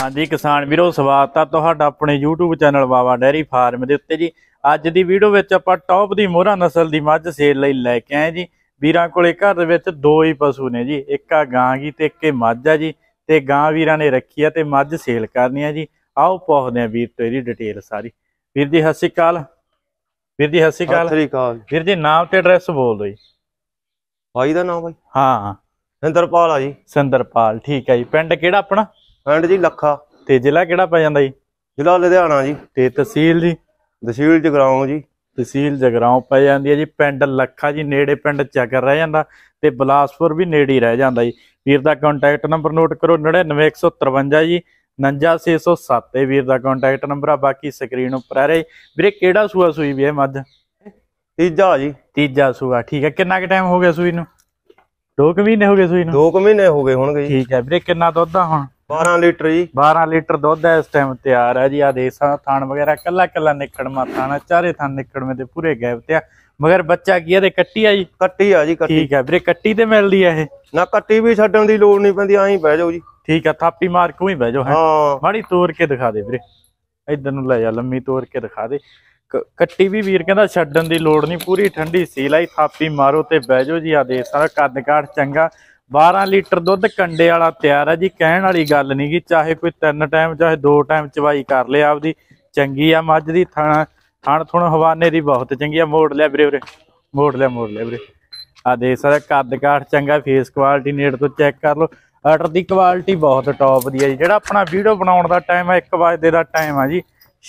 ਹਾਂਜੀ ਕਿਸਾਨ ਵੀਰੋ ਸਵਾਗਤ ਆ ਤੁਹਾਡਾ ਆਪਣੇ YouTube channel Bawa dairy farm ਦੇ ਉੱਤੇ ਜੀ ਅੱਜ ਦੀ ਵੀਡੀਓ ਵਿੱਚ ਆਪਾਂ ਟੌਪ ਦੀ ਮੋਹਰਾ ਨਸਲ ਦੀ ਮੱਝ ਸੇਲ ਲਈ ਲੈ ਕੇ ਆਏ ਜੀ ਵੀਰਾਂ ਕੋਲੇ ਘਰ ਦੇ ਵਿੱਚ ਦੋ ਹੀ ਪਸ਼ੂ ਨੇ ਜੀ ਇੱਕ ਆ ਗਾਂ ਗੀ ਤੇ ਇੱਕ ਮੱਝ ਆ ਜੀ ਤੇ ਗਾਂ ਵੀਰਾਂ ਨੇ ਰੱਖੀ ਆ ਤੇ ਮੱਝ ਸੇਲ ਕਰਨੀ ਆ ਜੀ ਆਓ ਪੁੱਛਦੇ ਆ ਵੀਰ ਤੋਂ ਇਹਦੀ ਡਿਟੇਲ ਸਾਰੀ ਵੀਰ ਜੀ ਸਤਿ ਸ਼੍ਰੀ ਅਕਾਲ ਵੀਰ ਜੀ ਸਤਿ ਸ਼੍ਰੀ ਅਕਾਲ ਸਤਿ ਸ਼੍ਰੀ ਅਕਾਲ ਵੀਰ ਜੀ ਨਾਮ ਤੇ ਐਡਰੈਸ ਬੋਲ ਦਿਓ ਜੀ ਭਾਈ ਦਾ ਨਾਮ ਭਾਈ ਹਾਂ ਸਿੰਦਰਪਾਲ ਆ ਜੀ ਸਿੰਦਰਪਾਲ ਠੀਕ ਆ ਜੀ ਪਿੰਡ ਕਿਹੜਾ ਆਪਣਾ ਪਿੰਡ ਜੀ ਲੱਖਾ ਤੇ ਜ਼ਿਲ੍ਹਾ ਕਿਹੜਾ ਪੈ ਜਾਂਦਾ ਜੀ ਜ਼ਿਲ੍ਹਾ ਲੁਧਿਆਣਾ ਜੀ ਤੇ ਤਹਿਸੀਲ ਜੀ ਤਹਿਸੀਲ ਜਗਰਾਉਂ ਜੀ ਤਹਿਸੀਲ ਜਗਰਾਉਂ ਪੈ ਜਾਂਦੀ ਹੈ ਜੀ ਪਿੰਡ ਲੱਖਾ ਜੀ ਨੇੜੇ ਪਿੰਡ ਚੱਕਰ ਰਹਿ ਜਾਂਦਾ ਤੇ ਬਲਾਸਪੁਰ ਵੀ ਨੇੜੇ ਹੀ ਰਹਿ ਜਾਂਦਾ ਜੀ ਵੀਰ ਦਾ ਕੰਟੈਕਟ ਨੰਬਰ ਨੋਟ ਕਰੋ 99153 ਜੀ 99607 ਇਹ ਵੀਰ ਦਾ ਕੰਟੈਕਟ ਨੰਬਰ ਆ ਬਾਕੀ ਸਕਰੀਨ ਉੱਪਰ ਆ ਰਹੀ ਵੀਰੇ ਕਿਹੜਾ ਸੂਆ ਸੂਈ ਵੀ ਹੈ ਮੱਝ ਤੀਜਾ ਜੀ ਤੀਜਾ ਸੂਆ ਠੀਕ ਹੈ ਕਿੰਨਾ ਕੁ ਟਾਈਮ ਹੋ ਗਿਆ ਸੂਈ ਨੂੰ 2 ਮਹੀਨੇ ਹੋ ਗਏ ਸੂਈ ਨੂੰ 2 ਮਹੀਨੇ ਹੋ ਗਏ ਹੋਣਗੇ ਜੀ ਠੀਕ ਹੈ ਵੀਰੇ ਕਿੰਨਾ ਦੁੱਧ ਆ ਹੁਣ 12 ਲੀਟਰ ਜੀ 12 ਲੀਟਰ ਦੁੱਧ ਹੈ ਇਸ ਟਾਈਮ ਤਿਆਰ ਹੈ ਜੀ ਆ ਦੇਸਾਂ ਥਾਣ ਵਗੈਰਾ ਕੱਲਾ ਕੱਲਾ ਨਿਕੜ ਮਾ ਥਾਣਾ ਚਾਰੇ ਥਾਨ ਨਿਕੜ ਮੇ ਤੇ ਪੂਰੇ ਗੈਪ ਤੇ ਆ ਮਗਰ ਬੱਚਾ ਕੀ ਇਹਦੇ ਕੱਟੀ ਆ ਜੀ ਕੱਟੀ ਆ ਜੀ ਕੱਟੀ ਠੀਕ ਹੈ ਵੀਰੇ ਕੱਟੀ ਤੇ ਮਿਲਦੀ ਆ ਇਹ ਨਾ ਕੱਟੀ ਵੀ ਛੱਡਣ ਦੀ ਲੋੜ ਨਹੀਂ ਪੈਂਦੀ ਆਹੀਂ ਬਹਿ ਜਾਓ ਜੀ ਠੀਕ ਆ ਥਾਪੀ ਮਾਰ ਕੇ ਹੀ ਬਹਿ ਜਾਓ ਹਾਂ ਮਾੜੀ ਤੋੜ ਕੇ ਦਿਖਾ ਦੇ ਵੀਰੇ ਇਧਰ ਨੂੰ ਲੈ ਜਾ ਲੰਮੀ ਤੋੜ ਕੇ ਦਿਖਾ ਦੇ ਕੱਟੀ ਵੀ ਵੀਰ ਕਹਿੰਦਾ ਛੱਡਣ ਦੀ ਲੋੜ ਨਹੀਂ ਪੂਰੀ ਠੰਡੀ ਸੀ ਆਈ ਥਾਪੀ ਮਾਰੋ ਤੇ ਬਹਿ ਜਾਓ ਜੀ ਆ ਦੇ ਸਾਰਾ ਕੱਦ ਕਾਠ ਚੰਗਾ 12 ਲੀਟਰ ਦੁੱਧ ਕੰਡੇ ਵਾਲਾ ਤਿਆਰ ਹੈ ਜੀ ਕਹਿਣ ਵਾਲੀ ਗੱਲ ਨਹੀਂ ਕਿ ਚਾਹੇ ਕੋਈ ਤਿੰਨ ਟਾਈਮ ਚਾਹੇ ਦੋ ਟਾਈਮ ਚਵਾਈ ਕਰ ਲੇ ਆਪਦੀ ਚੰਗੀ ਆ ਮੱਝ ਦੀ ਥਣ ਥਣ ਥਣ ਹਵਾਨੇ ਦੀ ਬਹੁਤ ਚੰਗੀ ਆ ਮੋੜ ਲਿਆ ਵੀਰੇ ਵੀਰੇ ਮੋੜ ਲਿਆ ਮੋੜ ਲਿਆ ਵੀਰੇ ਆ ਦੇਖ ਸਾਰਾ ਕੱਦ ਕਾਠ ਚੰਗਾ ਫੇਸ ਕੁਆਲਿਟੀ ਨੇੜ ਤੋਂ ਚੈੱਕ ਕਰ ਲਓ ਆਰਡਰ ਦੀ ਕੁਆਲਿਟੀ ਬਹੁਤ ਟੌਪ ਦੀ ਹੈ ਜੀ ਜਿਹੜਾ ਆਪਣਾ ਵੀਡੀਓ ਬਣਾਉਣ ਦਾ ਟਾਈਮ ਹੈ 1 ਵਜੇ ਦਾ ਟਾਈਮ ਹੈ ਜੀ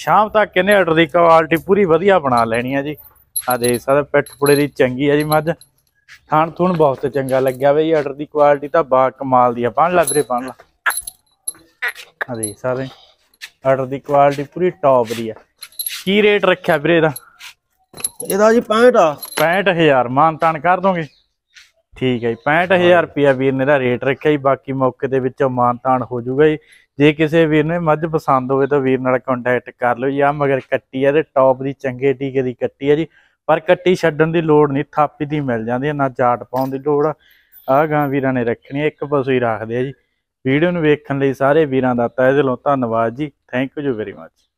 ਸ਼ਾਮ ਤੱਕ ਇਹਨੇ ਆਰਡਰ ਦੀ ਕੁਆਲਿਟੀ ਪੂਰੀ ਵਧੀਆ ਬਣਾ ਲੈਣੀ ਹੈ ਜੀ ਆ ਦੇਖ ਸਾਰਾ ਪਿੱਠ ਪੁੜੇ ਦੀ ਚੰਗੀ ਹੈ ਜੀ ਮੱਝ ਥਾਣ ਥੂਣ ਬਹੁਤ ਚੰਗਾ ਲੱਗਿਆ ਬਈ ਆਰਡਰ ਦੀ ਕੁਆਲਿਟੀ ਤਾਂ ਬਾ ਕਮਾਲ ਦੀ ਆ ਬਣ ਲੱਗ ਰੇ ਬਣ ਲਾ ਆ ਦੇ ਸਾਰੇ ਆਰਡਰ ਦੀ ਕੁਆਲਿਟੀ ਪੂਰੀ ਟੌਪ ਦੀ ਆ ਕੀ ਰੇਟ ਰੱਖਿਆ ਵੀਰੇ ਦਾ ਇਹਦਾ ਜੀ 65 ਆ 65000 ਮਾਨ ਤਾਨ ਕਰ ਦੋਗੇ ਠੀਕ ਹੈ ਜੀ 65000 ਰੁਪਿਆ ਵੀਰ ਨੇ ਦਾ ਰੇਟ ਰੱਖਿਆ ਜੀ ਬਾਕੀ ਮੌਕੇ ਦੇ ਵਿੱਚੋਂ ਤਾਨ ਹੋ ਜਾਊਗਾ ਜੀ ਜੇ ਕਿਸੇ ਵੀਰ ਨੇ ਮੱਝ ਪਸੰਦ ਹੋਵੇ ਤਾਂ ਵੀਰ ਨਾਲ ਕੰਟੈਕਟ ਕਰ ਲਓ ਜੀ ਆ ਮਗਰ ਕੱਟੀ ਆ ਤੇ ਟੌਪ ਦੀ ਚੰਗੇ ਟੀਕੇ ਦੀ ਕੱਟੀ ਆ ਜੀ ਪਰ ਕੱਟੀ ਛੱਡਣ ਦੀ ਲੋੜ ਨਹੀਂ ਥਾਪੀ ਦੀ ਮਿਲ ਜਾਂਦੀ ਹੈ ਨਾ ਜਾਟ ਪਾਉਣ ਦੀ ਲੋੜ ਆ ਗਾਂ ਵੀਰਾਂ ਨੇ ਰੱਖਣੀ ਇੱਕ ਪਸ਼ੂ ਹੀ ਰੱਖਦੇ ਆ ਜੀ ਵੀਡੀਓ ਨੂੰ ਵੇਖਣ ਲਈ ਸਾਰੇ ਵੀਰਾਂ ਦਾ ਤਹਿ ਦਿਲੋਂ ਧੰਨਵਾਦ ਜੀ ਥੈਂਕ ਯੂ ਵੈਰੀ ਮੱਚ